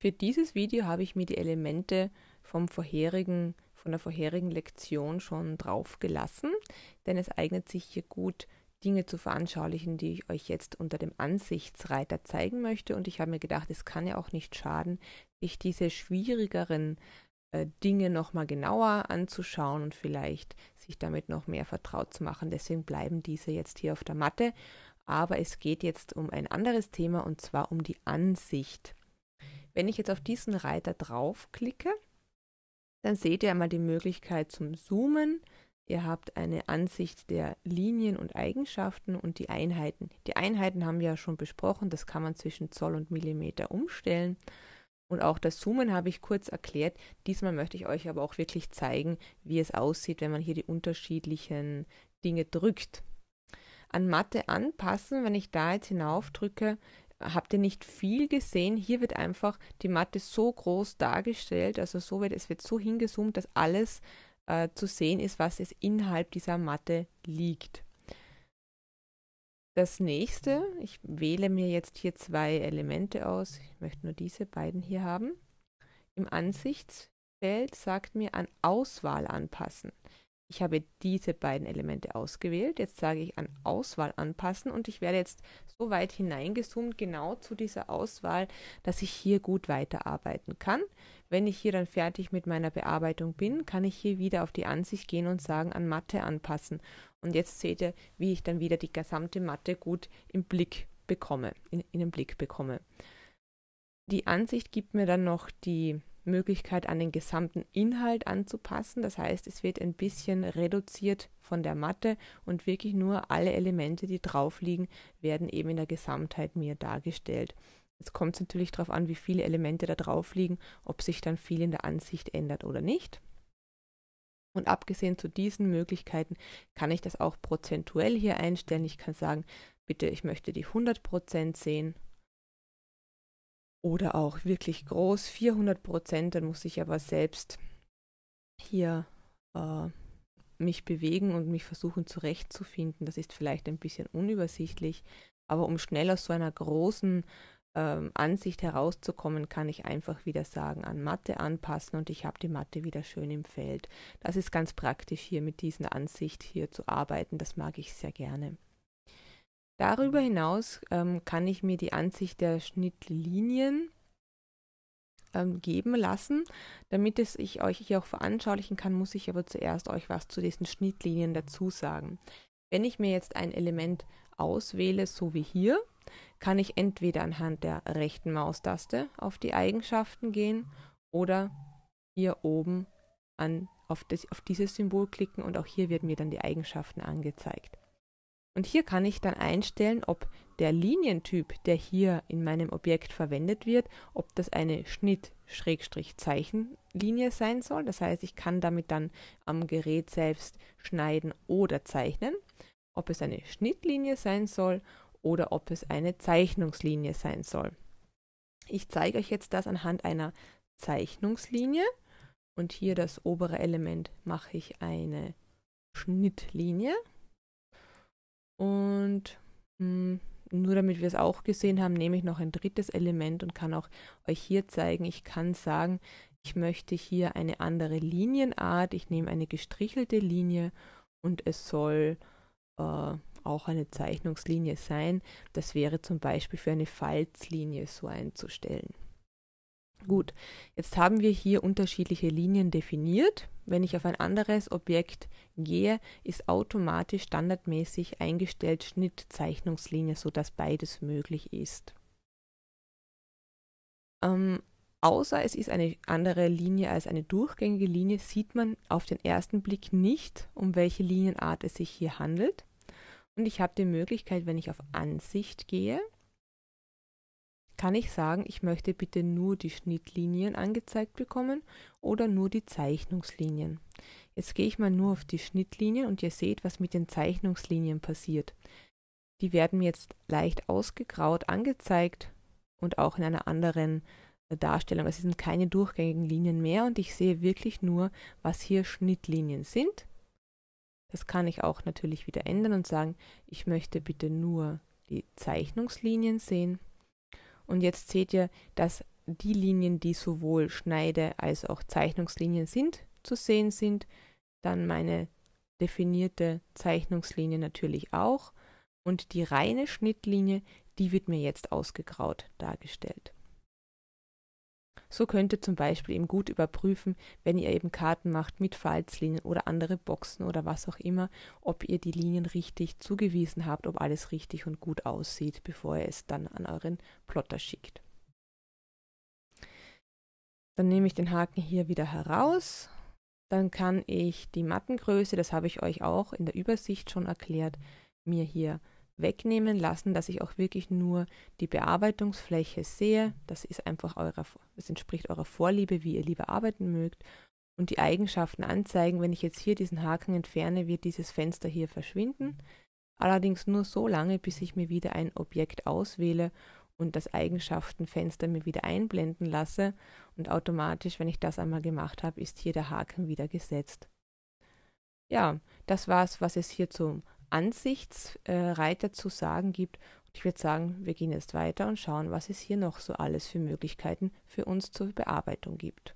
Für dieses Video habe ich mir die Elemente vom vorherigen, von der vorherigen Lektion schon drauf gelassen, denn es eignet sich hier gut, Dinge zu veranschaulichen, die ich euch jetzt unter dem Ansichtsreiter zeigen möchte. Und ich habe mir gedacht, es kann ja auch nicht schaden, sich diese schwierigeren äh, Dinge nochmal genauer anzuschauen und vielleicht sich damit noch mehr vertraut zu machen. Deswegen bleiben diese jetzt hier auf der Matte. Aber es geht jetzt um ein anderes Thema und zwar um die Ansicht. Wenn ich jetzt auf diesen Reiter draufklicke, dann seht ihr einmal die Möglichkeit zum Zoomen. Ihr habt eine Ansicht der Linien und Eigenschaften und die Einheiten. Die Einheiten haben wir ja schon besprochen, das kann man zwischen Zoll und Millimeter umstellen. Und auch das Zoomen habe ich kurz erklärt. Diesmal möchte ich euch aber auch wirklich zeigen, wie es aussieht, wenn man hier die unterschiedlichen Dinge drückt. An Matte anpassen, wenn ich da jetzt hinauf drücke, habt ihr nicht viel gesehen. Hier wird einfach die Matte so groß dargestellt, also so wird es wird so hingezoomt, dass alles äh, zu sehen ist, was es innerhalb dieser Matte liegt. Das nächste, ich wähle mir jetzt hier zwei Elemente aus. Ich möchte nur diese beiden hier haben. Im Ansichtsfeld sagt mir an Auswahl anpassen. Ich habe diese beiden Elemente ausgewählt. Jetzt sage ich an Auswahl anpassen und ich werde jetzt so weit hineingezoomt, genau zu dieser Auswahl, dass ich hier gut weiterarbeiten kann. Wenn ich hier dann fertig mit meiner Bearbeitung bin, kann ich hier wieder auf die Ansicht gehen und sagen an Matte anpassen. Und jetzt seht ihr, wie ich dann wieder die gesamte Matte gut im Blick bekomme, in, in den Blick bekomme. Die Ansicht gibt mir dann noch die Möglichkeit, an den gesamten Inhalt anzupassen. Das heißt, es wird ein bisschen reduziert von der Matte und wirklich nur alle Elemente, die drauf liegen, werden eben in der Gesamtheit mir dargestellt. Jetzt kommt es natürlich darauf an, wie viele Elemente da drauf liegen, ob sich dann viel in der Ansicht ändert oder nicht. Und abgesehen zu diesen Möglichkeiten kann ich das auch prozentuell hier einstellen. Ich kann sagen, bitte, ich möchte die 100% sehen oder auch wirklich groß, 400 Prozent, dann muss ich aber selbst hier äh, mich bewegen und mich versuchen zurechtzufinden. Das ist vielleicht ein bisschen unübersichtlich, aber um schnell aus so einer großen ähm, Ansicht herauszukommen, kann ich einfach wieder sagen, an Matte anpassen und ich habe die Matte wieder schön im Feld. Das ist ganz praktisch hier mit dieser Ansicht hier zu arbeiten, das mag ich sehr gerne. Darüber hinaus ähm, kann ich mir die Ansicht der Schnittlinien ähm, geben lassen. Damit es ich euch hier auch veranschaulichen kann, muss ich aber zuerst euch was zu diesen Schnittlinien dazu sagen. Wenn ich mir jetzt ein Element auswähle, so wie hier, kann ich entweder anhand der rechten Maustaste auf die Eigenschaften gehen oder hier oben an, auf, das, auf dieses Symbol klicken und auch hier werden mir dann die Eigenschaften angezeigt. Und hier kann ich dann einstellen, ob der Linientyp, der hier in meinem Objekt verwendet wird, ob das eine Schnitt-Zeichenlinie sein soll. Das heißt, ich kann damit dann am Gerät selbst schneiden oder zeichnen. Ob es eine Schnittlinie sein soll oder ob es eine Zeichnungslinie sein soll. Ich zeige euch jetzt das anhand einer Zeichnungslinie. Und hier das obere Element mache ich eine Schnittlinie. Und mh, hm, nur damit wir es auch gesehen haben, nehme ich noch ein drittes Element und kann auch euch hier zeigen, ich kann sagen, ich möchte hier eine andere Linienart, ich nehme eine gestrichelte Linie und es soll äh, auch eine Zeichnungslinie sein. Das wäre zum Beispiel für eine Falzlinie so einzustellen. Gut, jetzt haben wir hier unterschiedliche Linien definiert. Wenn ich auf ein anderes Objekt gehe, ist automatisch standardmäßig eingestellt Schnittzeichnungslinie, sodass beides möglich ist. Ähm, außer es ist eine andere Linie als eine durchgängige Linie, sieht man auf den ersten Blick nicht, um welche Linienart es sich hier handelt. Und ich habe die Möglichkeit, wenn ich auf Ansicht gehe, kann ich sagen, ich möchte bitte nur die Schnittlinien angezeigt bekommen oder nur die Zeichnungslinien. Jetzt gehe ich mal nur auf die Schnittlinien und ihr seht, was mit den Zeichnungslinien passiert. Die werden jetzt leicht ausgegraut angezeigt und auch in einer anderen äh, Darstellung. Also es sind keine durchgängigen Linien mehr und ich sehe wirklich nur, was hier Schnittlinien sind. Das kann ich auch natürlich wieder ändern und sagen, ich möchte bitte nur die Zeichnungslinien sehen. Und jetzt seht ihr, dass die Linien, die sowohl Schneide- als auch Zeichnungslinien sind, zu sehen sind. Dann meine definierte Zeichnungslinie natürlich auch. Und die reine Schnittlinie, die wird mir jetzt ausgegraut dargestellt. So könnt ihr zum Beispiel eben gut überprüfen, wenn ihr eben Karten macht mit Falzlinien oder andere Boxen oder was auch immer, ob ihr die Linien richtig zugewiesen habt, ob alles richtig und gut aussieht, bevor ihr es dann an euren Plotter schickt. Dann nehme ich den Haken hier wieder heraus. Dann kann ich die Mattengröße, das habe ich euch auch in der Übersicht schon erklärt, mir hier wegnehmen lassen, dass ich auch wirklich nur die Bearbeitungsfläche sehe. Das ist einfach eurer, das entspricht eurer Vorliebe, wie ihr lieber arbeiten mögt. Und die Eigenschaften anzeigen, wenn ich jetzt hier diesen Haken entferne, wird dieses Fenster hier verschwinden. Allerdings nur so lange, bis ich mir wieder ein Objekt auswähle und das Eigenschaftenfenster mir wieder einblenden lasse. Und automatisch, wenn ich das einmal gemacht habe, ist hier der Haken wieder gesetzt. Ja, das war's, was es hier zum Ansichtsreiter zu sagen gibt. Ich würde sagen, wir gehen jetzt weiter und schauen, was es hier noch so alles für Möglichkeiten für uns zur Bearbeitung gibt.